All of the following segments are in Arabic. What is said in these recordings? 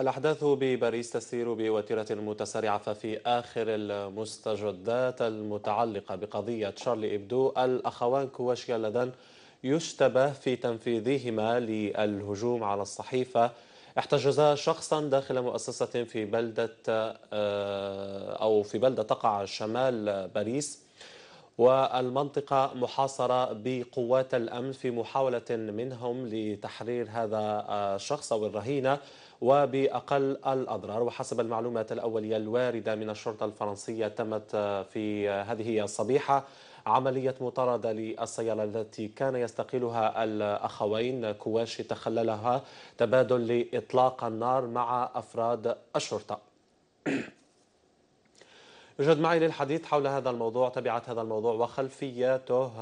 الأحداث بباريس تسير بوتيرة متسارعة ففي آخر المستجدات المتعلقة بقضية شارلي إبدو الأخوان كواشيا اللذان يشتبه في تنفيذهما للهجوم على الصحيفة احتجزا شخصا داخل مؤسسة في بلدة آه، أو في بلدة تقع شمال باريس والمنطقة محاصرة بقوات الأمن في محاولة منهم لتحرير هذا آه، الشخص أو الرهينة وبأقل الأضرار وحسب المعلومات الأولية الواردة من الشرطة الفرنسية تمت في هذه الصبيحة عملية مطاردة للسيارة التي كان يستقيلها الأخوين كواشي تخللها تبادل لإطلاق النار مع أفراد الشرطة يوجد معي للحديث حول هذا الموضوع تبعت هذا الموضوع وخلفياته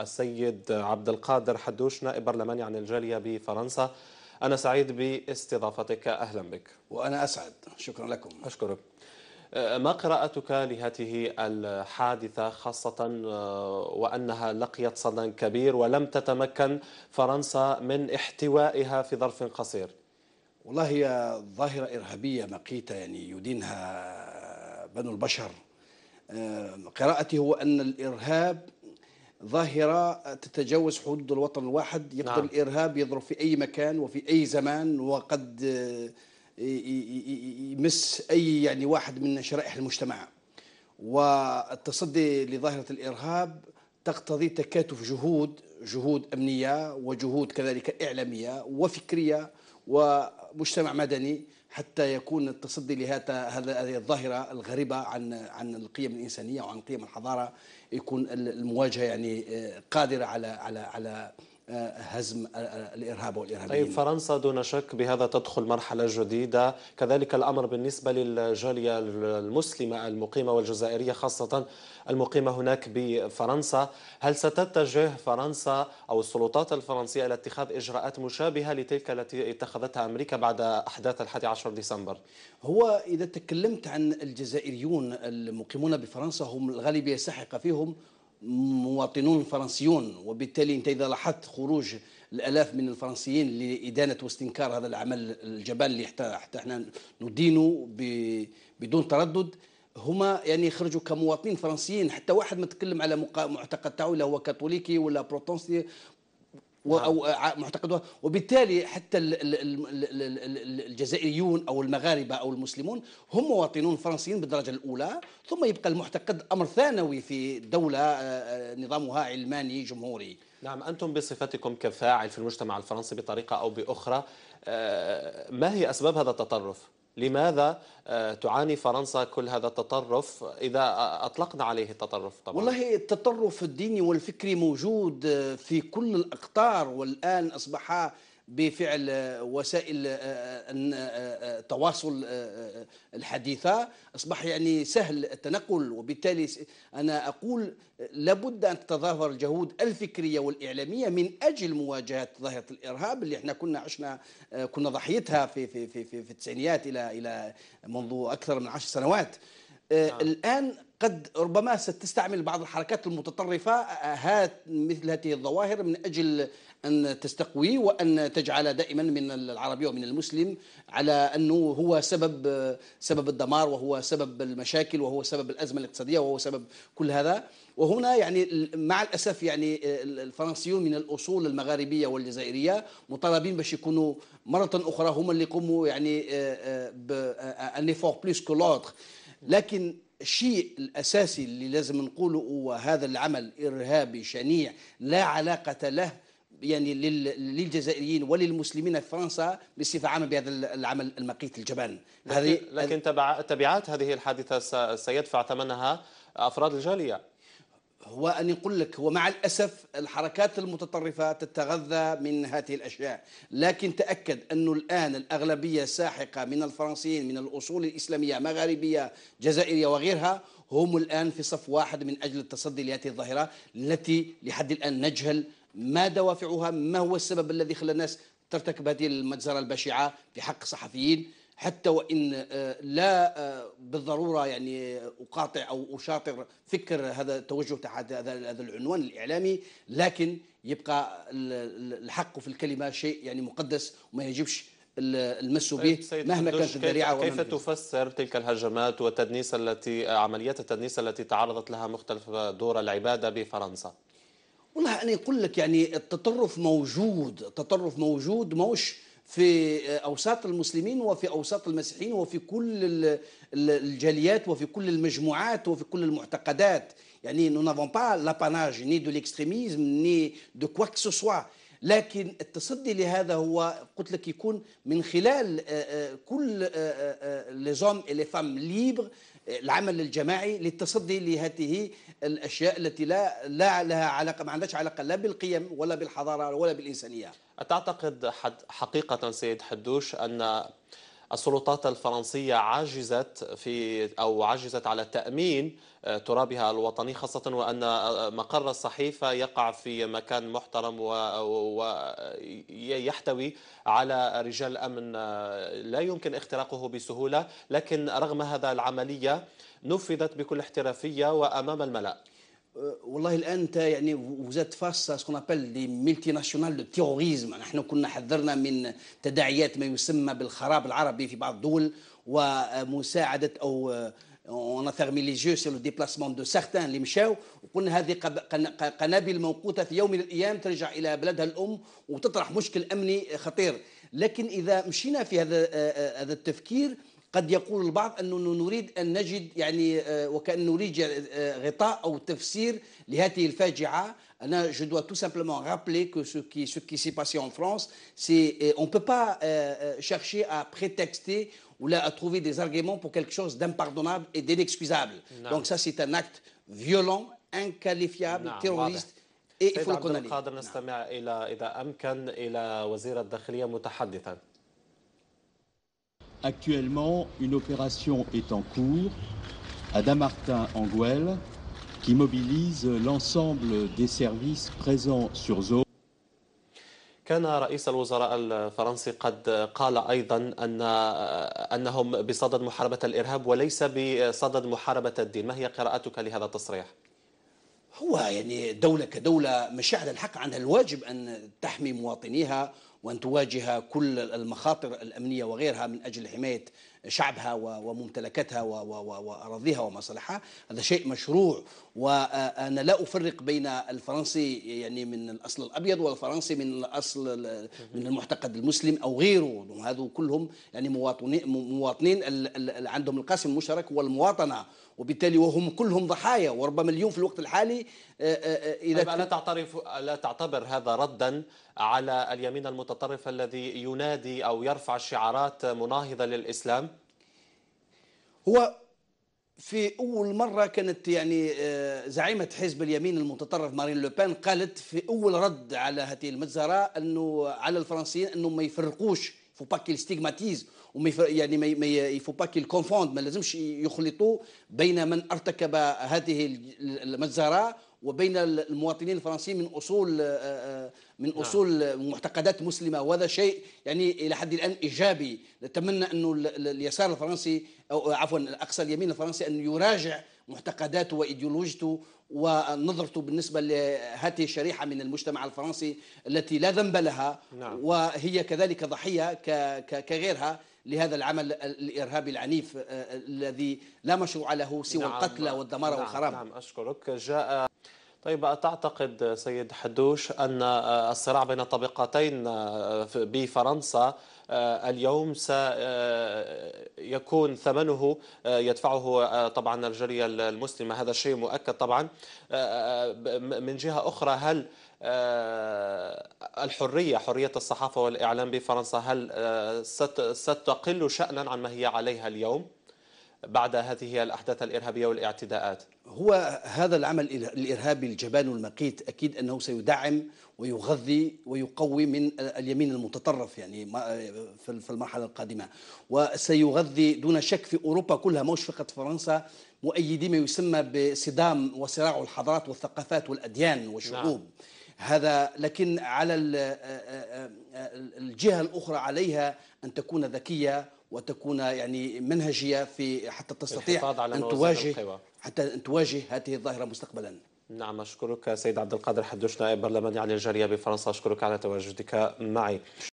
السيد عبد القادر حدوش نائب برلماني عن الجالية بفرنسا أنا سعيد باستضافتك أهلا بك وأنا أسعد شكرا لكم أشكرك أه، ما قراءتك لهذه الحادثة خاصة أه، وأنها لقيت صدى كبير ولم تتمكن فرنسا من احتوائها في ظرف قصير والله هي ظاهرة إرهابية مقيتة يعني يدينها بنو البشر أه، قراءتي هو أن الإرهاب ظاهرة تتجاوز حدود الوطن الواحد يقدر نعم. الإرهاب يضرب في أي مكان وفي أي زمان وقد آه، يمس أي يعني واحد من شرائح المجتمع والتصدي لظاهرة الإرهاب تقتضي تكاتف جهود جهود أمنية وجهود كذلك إعلامية وفكرية ومجتمع مدني حتى يكون التصدي لهذا هذه الظاهره الغريبه عن عن القيم الانسانيه وعن قيم الحضاره يكون المواجهه يعني آه، قادره على على على هزم الارهاب والارهابيين طيب فرنسا دون شك بهذا تدخل مرحله جديده كذلك الامر بالنسبه للجاليه المسلمه المقيمه والجزائريه خاصه المقيمه هناك بفرنسا هل ستتجه فرنسا او السلطات الفرنسيه الى اتخاذ اجراءات مشابهه لتلك التي اتخذتها امريكا بعد احداث الحادي عشر ديسمبر هو اذا تكلمت عن الجزائريون المقيمون بفرنسا هم الغالبيه الساحقه فيهم مواطنون فرنسيون وبالتالي انت اذا لاحظت خروج الالاف من الفرنسيين لادانه واستنكار هذا العمل الجبان اللي حتى حتى احنا ندينه بدون تردد هما يعني خرجوا كمواطنين فرنسيين حتى واحد ما تكلم على معتقد تاعو لا هو كاثوليكي ولا بروتونسي نعم. او معتقدها وبالتالي حتى الجزائريون او المغاربه او المسلمون هم مواطنون فرنسيين بالدرجه الاولى ثم يبقى المعتقد امر ثانوي في دوله آه، آه، نظامها علماني جمهوري نعم انتم بصفتكم كفاعل في المجتمع الفرنسي بطريقه او باخرى آه، ما هي اسباب هذا التطرف لماذا آه، تعاني فرنسا كل هذا التطرف إذا آه، أطلقنا عليه التطرف طبعا والله التطرف الديني والفكري موجود آه، في كل الأقطار والآن أصبح بفعل آه، وسائل التواصل آه، آه، الحديثة أصبح يعني سهل التنقل وبالتالي أنا أقول لابد أن تتظاهر الجهود الفكرية والإعلامية من أجل مواجهة ظاهرة الإرهاب اللي احنا كنا عشنا كنا ضحيتها في في في في, التسعينيات إلى إلى منذ أكثر من عشر سنوات نعم. الآن قد ربما ستستعمل بعض الحركات المتطرفة هات مثل هذه الظواهر من أجل أن تستقوي وأن تجعل دائما من العربي ومن المسلم على أنه هو سبب سبب الدمار وهو سبب المشاكل وهو سبب الأزمة الاقتصادية وهو سبب كل هذا وهنا يعني مع الأسف يعني الفرنسيون من الأصول المغاربية والجزائرية مطالبين باش يكونوا مرة أخرى هم اللي يقوموا يعني بأن بلوس كو لكن الشيء الأساسي اللي لازم نقوله هو هذا العمل إرهابي شنيع لا علاقة له يعني للجزائريين وللمسلمين في فرنسا بصفه عامه بهذا العمل المقيت الجبان هذه لكن تبعات هذه الحادثه سيدفع ثمنها افراد الجاليه هو أن يقول لك هو مع الأسف الحركات المتطرفة تتغذى من هذه الأشياء لكن تأكد أنه الآن الأغلبية الساحقة من الفرنسيين من الأصول الإسلامية مغاربية جزائرية وغيرها هم الآن في صف واحد من أجل التصدي لهذه الظاهرة التي لحد الآن نجهل ما دوافعها ما هو السبب الذي خلى الناس ترتكب هذه المجزرة البشعة في حق صحفيين حتى وان آه، لا آه، بالضروره يعني اقاطع او اشاطر فكر هذا التوجه تحت هذا هذا العنوان الاعلامي لكن يبقى الحق في الكلمه شيء يعني مقدس وما يجبش المس به مهما كانت الذريعه كيف تفسر تلك الهجمات والتدنيس التي عمليات التدنيس التي تعرضت لها مختلف دور العباده بفرنسا؟ والله انا اقول لك يعني التطرف موجود التطرف موجود موش في أوساط المسلمين وفي أوساط المسيحيين وفي كل الجاليات وفي كل المجموعات وفي كل المعتقدات يعني نو نافون با لاباناج ني de ني دو كوا كو سوسوا لكن التصدي لهذا هو قلت لك يكون من خلال آه، آه، كل لي زوم اي لي فام ليبر العمل الجماعي للتصدي لهذه الاشياء التي لا لا لها علاقه ما عندهاش علاقه لا بالقيم ولا بالحضاره ولا بالانسانيه. اتعتقد حد حقيقه سيد حدوش ان السلطات الفرنسية عاجزت في أو عاجزت على تأمين آه، ترابها الوطني خاصة وأن آه، آه، مقر الصحيفة يقع في مكان محترم ويحتوي على رجال أمن لا يمكن اختراقه بسهولة لكن رغم هذا العملية نفذت بكل احترافية وأمام الملأ Euh, والله الان انت يعني وزاد فاس سكون ابل لي ملتي ناسيونال دو تيروريزم نحن كنا حذرنا من تداعيات ما يسمى بالخراب العربي في بعض الدول ومساعده او اون فيرمي لي جو سي لو ديبلاسمون دو سارتان اللي مشاو وقلنا هذه قنابل موقوته في يوم من الايام ترجع الى بلدها الام وتطرح مشكل امني خطير لكن اذا مشينا في هذا آه، آه، هذا التفكير قد يقول البعض أنه نريد أن نجد يعني وكأن نريد غطاء أو تفسير لهذه الفاجعة أنا je dois tout simplement rappeler que ce qui ce qui s'est passé en France c'est on peut pas euh, chercher à prétexter ou là à trouver des arguments pour quelque chose d'impardonnable et d'inexcusable. Donc ça c'est un acte violent, inqualifiable, terroriste et il faut le condamner. قادر نستمع إلى إذا أمكن إلى وزير الداخلية متحدثا. Actuellement, une opération est en cours à Damartin-Anguel qui mobilise l'ensemble des services présents sur zone. كان رئيس الوزراء الفرنسي قد قال أيضا أن أنهم بصدد محاربة الإرهاب وليس بصدد محاربة الدين ما هي قراءتك لهذا التصريح؟ هو يعني دولة كدولة مشاعر الحق عنها الواجب أن تحمي مواطنيها وأن تواجه كل المخاطر الأمنية وغيرها من أجل حماية شعبها وممتلكاتها وأراضيها ومصالحها هذا شيء مشروع وأنا لا أفرق بين الفرنسي يعني من الأصل الأبيض والفرنسي من الأصل من المعتقد المسلم أو غيره هذو كلهم يعني مواطنين مواطنين عندهم القاسم المشترك والمواطنة وبالتالي وهم كلهم ضحايا وربما اليوم في الوقت الحالي آه، آه، آه، اذا لا طيب، الا تعترف لا تعتبر هذا ردا على اليمين المتطرف الذي ينادي او يرفع شعارات مناهضه للاسلام هو في اول مره كانت يعني آه، زعيمه حزب اليمين المتطرف مارين لوبان قالت في اول رد على هذه المجزره انه على الفرنسيين انهم ما يفرقوش فو با كيل ستيغماتيز وما يعني ما يفو با كيل كونفوند ما لازمش يخلطوا بين من ارتكب هذه المجزره وبين المواطنين الفرنسيين من اصول آه، آه، من نعم. اصول نعم. معتقدات مسلمه وهذا شيء يعني الى حد الان ايجابي نتمنى انه اليسار الفرنسي او آه، عفوا الاقصى اليمين الفرنسي ان يراجع معتقداته وايديولوجيته ونظرته بالنسبه لهذه الشريحه من المجتمع الفرنسي التي لا ذنب لها نعم. وهي كذلك ضحيه كغيرها لهذا العمل الارهابي العنيف الذي لا مشروع له سوى نعم القتل والدمار نعم والخراب نعم اشكرك جاء طيب أتعتقد سيد حدوش أن الصراع بين الطبقتين آه، بفرنسا آه، اليوم سيكون آه، ثمنه يدفعه طبعا الجالية المسلمة هذا الشيء مؤكد طبعا من جهة أخرى هل الحرية حرية الصحافة والإعلام بفرنسا هل ستقل شأنا عن ما هي عليها اليوم؟ بعد هذه الأحداث الإرهابية والاعتداءات هو هذا العمل الإرهابي الجبان والمقيت أكيد أنه سيدعم ويغذي ويقوي من اليمين المتطرف يعني في المرحلة القادمة وسيغذي دون شك في أوروبا كلها مش فقط فرنسا مؤيدي ما يسمى بصدام وصراع الحضارات والثقافات والأديان والشعوب نعم. هذا لكن على الجهة الأخرى عليها أن تكون ذكية وتكون يعني منهجيه في حتى تستطيع على ان تواجه حتى ان تواجه هذه الظاهره مستقبلا. نعم اشكرك سيد عبد القادر حدوش نائب برلماني عن الجارية بفرنسا اشكرك على تواجدك معي.